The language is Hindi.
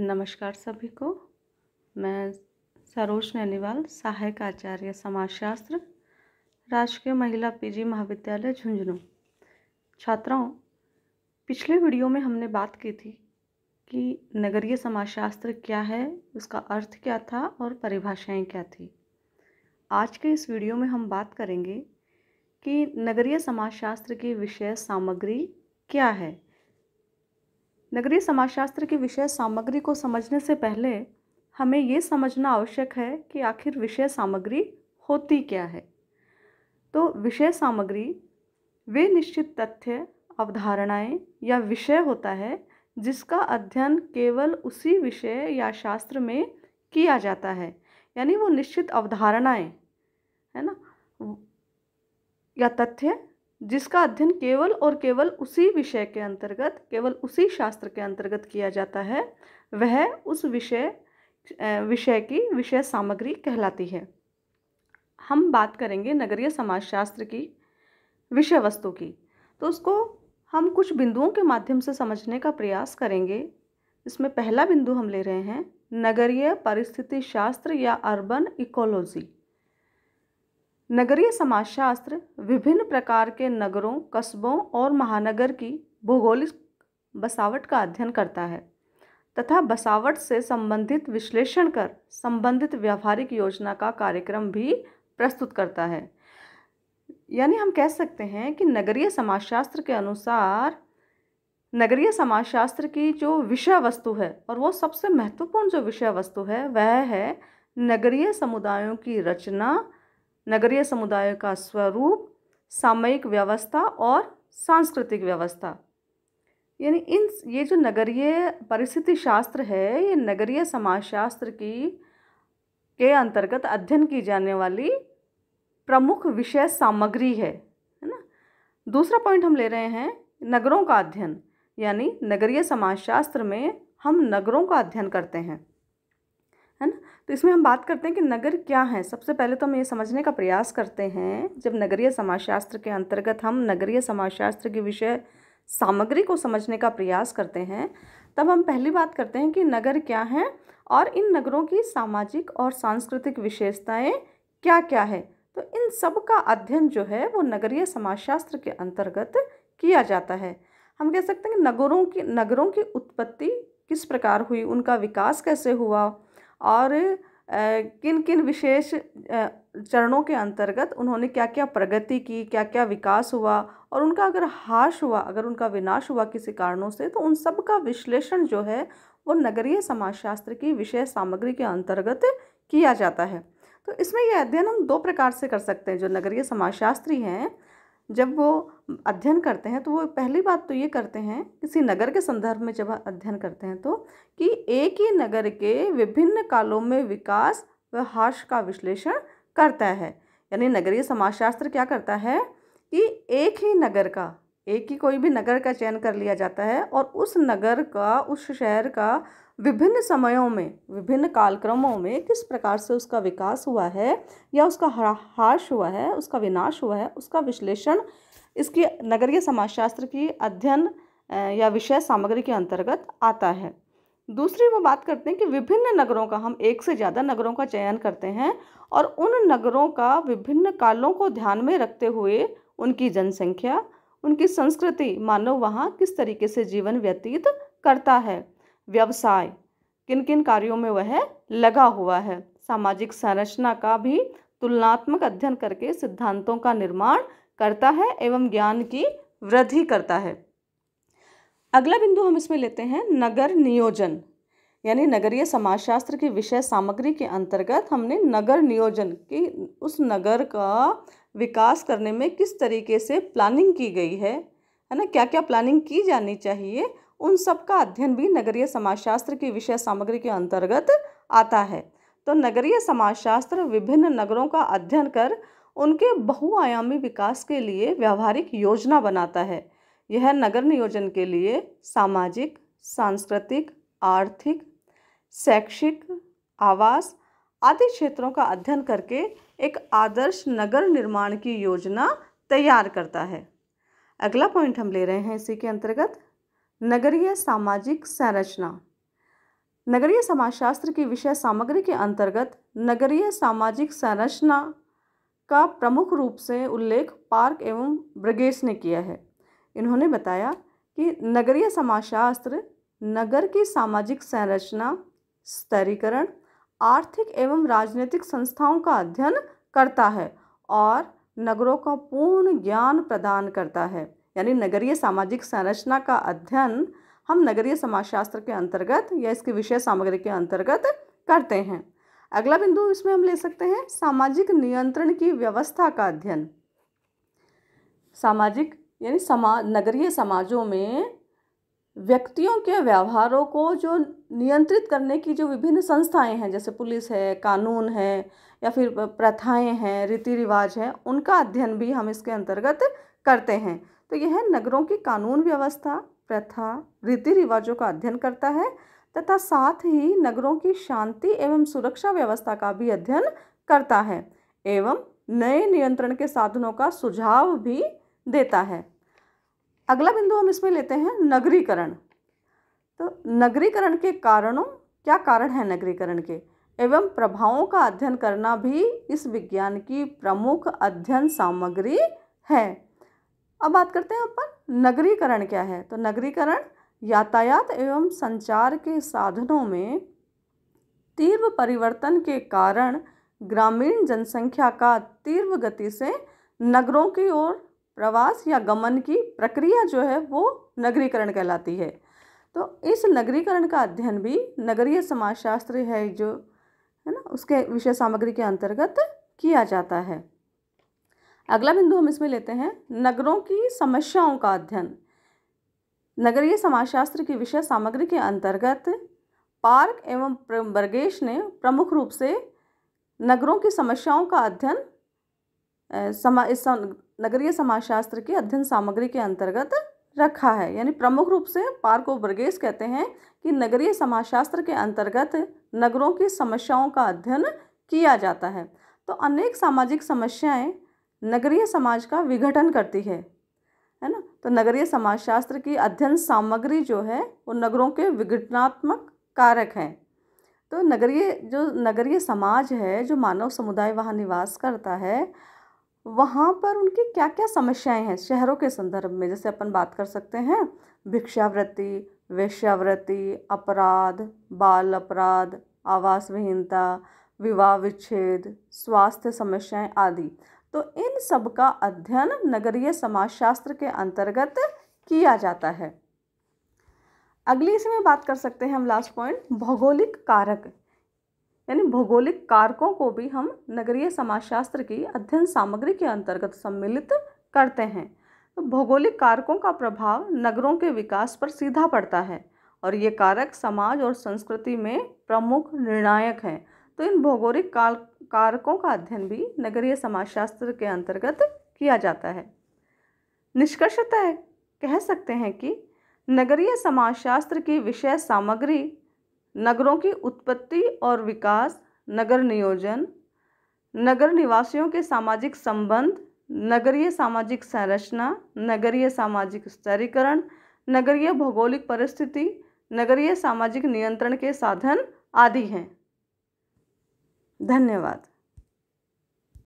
नमस्कार सभी को मैं सरोज नैनीवाल सहायक आचार्य समाजशास्त्र राजकीय महिला पीजी महाविद्यालय झुंझुनू छात्राओं पिछले वीडियो में हमने बात की थी कि नगरीय समाजशास्त्र क्या है उसका अर्थ क्या था और परिभाषाएं क्या थी आज के इस वीडियो में हम बात करेंगे कि नगरीय समाजशास्त्र की विषय सामग्री क्या है नगरीय समाजशास्त्र की विषय सामग्री को समझने से पहले हमें ये समझना आवश्यक है कि आखिर विषय सामग्री होती क्या है तो विषय सामग्री वे निश्चित तथ्य अवधारणाएं या विषय होता है जिसका अध्ययन केवल उसी विषय या शास्त्र में किया जाता है यानी वो निश्चित अवधारणाएं है ना या तथ्य जिसका अध्ययन केवल और केवल उसी विषय के अंतर्गत केवल उसी शास्त्र के अंतर्गत किया जाता है वह उस विषय विषय की विषय सामग्री कहलाती है हम बात करेंगे नगरीय समाजशास्त्र की विषय वस्तु की तो उसको हम कुछ बिंदुओं के माध्यम से समझने का प्रयास करेंगे इसमें पहला बिंदु हम ले रहे हैं नगरीय परिस्थिति शास्त्र या अर्बन इकोलॉजी नगरीय समाजशास्त्र विभिन्न प्रकार के नगरों कस्बों और महानगर की भौगोलिक बसावट का अध्ययन करता है तथा बसावट से संबंधित विश्लेषण कर संबंधित व्यावहारिक योजना का कार्यक्रम भी प्रस्तुत करता है यानी हम कह सकते हैं कि नगरीय समाजशास्त्र के अनुसार नगरीय समाजशास्त्र की जो विषय वस्तु है और वो सबसे महत्वपूर्ण जो विषय वस्तु है वह है नगरीय समुदायों की रचना नगरीय समुदाय का स्वरूप सामयिक व्यवस्था और सांस्कृतिक व्यवस्था यानी इन ये जो नगरीय परिस्थिति शास्त्र है ये नगरीय समाज शास्त्र की के अंतर्गत अध्ययन की जाने वाली प्रमुख विषय सामग्री है है ना दूसरा पॉइंट हम ले रहे हैं नगरों का अध्ययन यानी नगरीय समाजशास्त्र में हम नगरों का अध्ययन करते हैं तो इसमें हम बात करते हैं कि नगर क्या है सबसे पहले तो हम ये समझने का प्रयास करते हैं जब नगरीय समाजशास्त्र के अंतर्गत हम नगरीय समाजशास्त्र के विषय सामग्री को समझने का प्रयास करते हैं तब हम पहली बात करते हैं कि नगर क्या है और इन नगरों की सामाजिक और सांस्कृतिक विशेषताएं क्या क्या है तो इन सब का अध्ययन जो है वो नगरीय समाजशास्त्र के अंतर्गत किया जाता है हम कह सकते हैं कि नगरों की नगरों की उत्पत्ति किस प्रकार हुई उनका विकास कैसे हुआ और किन किन विशेष चरणों के अंतर्गत उन्होंने क्या क्या प्रगति की क्या क्या विकास हुआ और उनका अगर हाश हुआ अगर उनका विनाश हुआ किसी कारणों से तो उन सब का विश्लेषण जो है वो नगरीय समाजशास्त्र की विषय सामग्री के अंतर्गत किया जाता है तो इसमें यह अध्ययन हम दो प्रकार से कर सकते हैं जो नगरीय समाजशास्त्री हैं जब वो अध्ययन करते हैं तो वो पहली बात तो ये करते हैं किसी नगर के संदर्भ में जब अध्ययन करते हैं तो कि एक ही नगर के विभिन्न कालों में विकास व हर्ष का विश्लेषण करता है यानी नगरीय समाजशास्त्र क्या करता है कि एक ही नगर का एक ही कोई भी नगर का चयन कर लिया जाता है और उस नगर का उस शहर का विभिन्न समयों में विभिन्न कालक्रमों में किस प्रकार से उसका विकास हुआ है या उसका हाश हुआ है उसका विनाश हुआ है उसका विश्लेषण इसकी नगरीय समाजशास्त्र की अध्ययन या विषय सामग्री के अंतर्गत आता है दूसरी वो बात करते हैं कि विभिन्न नगरों का हम एक से ज़्यादा नगरों का चयन करते हैं और उन नगरों का विभिन्न कालों को ध्यान में रखते हुए उनकी जनसंख्या उनकी संस्कृति मानव वहाँ किस तरीके से जीवन व्यतीत करता है व्यवसाय किन किन कार्यों में वह लगा हुआ है सामाजिक संरचना का भी तुलनात्मक अध्ययन करके सिद्धांतों का निर्माण करता है एवं ज्ञान की वृद्धि करता है अगला बिंदु हम इसमें लेते हैं नगर नियोजन यानी नगरीय समाजशास्त्र की विषय सामग्री के अंतर्गत हमने नगर नियोजन की उस नगर का विकास करने में किस तरीके से प्लानिंग की गई है है ना क्या क्या प्लानिंग की जानी चाहिए उन सब का अध्ययन भी नगरीय समाजशास्त्र की विषय सामग्री के अंतर्गत आता है तो नगरीय समाजशास्त्र विभिन्न नगरों का अध्ययन कर उनके बहुआयामी विकास के लिए व्यावहारिक योजना बनाता है यह नगर नियोजन के लिए सामाजिक सांस्कृतिक आर्थिक शैक्षिक आवास आदि क्षेत्रों का अध्ययन करके एक आदर्श नगर निर्माण की योजना तैयार करता है अगला पॉइंट हम ले रहे हैं इसी के अंतर्गत नगरीय सामाजिक संरचना नगरीय समाजशास्त्र की विषय सामग्री के अंतर्गत नगरीय सामाजिक संरचना का प्रमुख रूप से उल्लेख पार्क एवं ब्रिगेस ने किया है इन्होंने बताया कि नगरीय समाजशास्त्र नगर की सामाजिक संरचना स्तरीकरण आर्थिक एवं राजनीतिक संस्थाओं का अध्ययन करता है और नगरों का पूर्ण ज्ञान प्रदान करता है यानी नगरीय सामाजिक संरचना का अध्ययन हम नगरीय समाजशास्त्र के अंतर्गत या इसके विषय सामग्री के अंतर्गत करते हैं अगला बिंदु इसमें हम ले सकते हैं सामाजिक नियंत्रण की व्यवस्था का अध्ययन सामाजिक यानी समा नगरीय समाजों में व्यक्तियों के व्यवहारों को जो नियंत्रित करने की जो विभिन्न संस्थाएं हैं जैसे पुलिस है कानून है या फिर प्रथाएं हैं रीति रिवाज हैं उनका अध्ययन भी हम इसके अंतर्गत करते हैं तो यह नगरों की कानून व्यवस्था प्रथा रीति रिवाजों का अध्ययन करता है तथा साथ ही नगरों की शांति एवं सुरक्षा व्यवस्था का भी अध्ययन करता है एवं नए नियंत्रण के साधनों का सुझाव भी देता है अगला बिंदु हम इसमें लेते हैं नगरीकरण तो नगरीकरण के कारणों क्या कारण है नगरीकरण के एवं प्रभावों का अध्ययन करना भी इस विज्ञान की प्रमुख अध्ययन सामग्री है अब बात करते हैं अपन नगरीकरण क्या है तो नगरीकरण यातायात एवं संचार के साधनों में तीव्र परिवर्तन के कारण ग्रामीण जनसंख्या का तीव्र गति से नगरों की ओर प्रवास या गमन की प्रक्रिया जो है वो नगरीकरण कहलाती है तो इस नगरीकरण का अध्ययन भी नगरीय समाजशास्त्र है जो है ना उसके विषय सामग्री के अंतर्गत किया जाता है अगला बिंदु हम इसमें लेते हैं नगरों की समस्याओं का अध्ययन नगरीय समाजशास्त्र की विषय सामग्री के अंतर्गत पार्क एवं बर्गेश ने प्रमुख रूप से नगरों की समस्याओं का अध्ययन समा इस नगरीय समाजशास्त्र की अध्ययन सामग्री के अंतर्गत रखा है यानी प्रमुख रूप से पार्को बर्गेस कहते हैं कि नगरीय समाजशास्त्र के अंतर्गत नगरों की समस्याओं का अध्ययन किया जाता है तो अनेक सामाजिक समस्याएं नगरीय समाज का विघटन करती है है ना तो नगरीय समाजशास्त्र की अध्ययन सामग्री जो है वो नगरों के विघटनात्मक कारक हैं तो नगरीय जो नगरीय समाज है जो मानव समुदाय वहाँ निवास करता है वहाँ पर उनकी क्या क्या समस्याएं हैं शहरों के संदर्भ में जैसे अपन बात कर सकते हैं भिक्षावृत्ति वेश्यावृत्ति अपराध बाल अपराध आवास विहीनता विवाह विच्छेद स्वास्थ्य समस्याएं आदि तो इन सब का अध्ययन नगरीय समाजशास्त्र के अंतर्गत किया जाता है अगली इसमें बात कर सकते हैं हम लास्ट पॉइंट भौगोलिक कारक यानी भौगोलिक कारकों को भी हम नगरीय समाजशास्त्र की अध्ययन सामग्री के अंतर्गत सम्मिलित करते हैं तो भौगोलिक कारकों का प्रभाव नगरों के विकास पर सीधा पड़ता है और ये कारक समाज और संस्कृति में प्रमुख निर्णायक हैं तो इन भौगोलिक कारकों का अध्ययन भी नगरीय समाजशास्त्र के अंतर्गत किया जाता है निष्कर्षतः कह सकते हैं कि नगरीय समाजशास्त्र की विषय सामग्री नगरों की उत्पत्ति और विकास नगर नियोजन नगर निवासियों के सामाजिक संबंध नगरीय सामाजिक संरचना नगरीय सामाजिक स्तरीकरण नगरीय भौगोलिक परिस्थिति नगरीय सामाजिक नियंत्रण के साधन आदि हैं धन्यवाद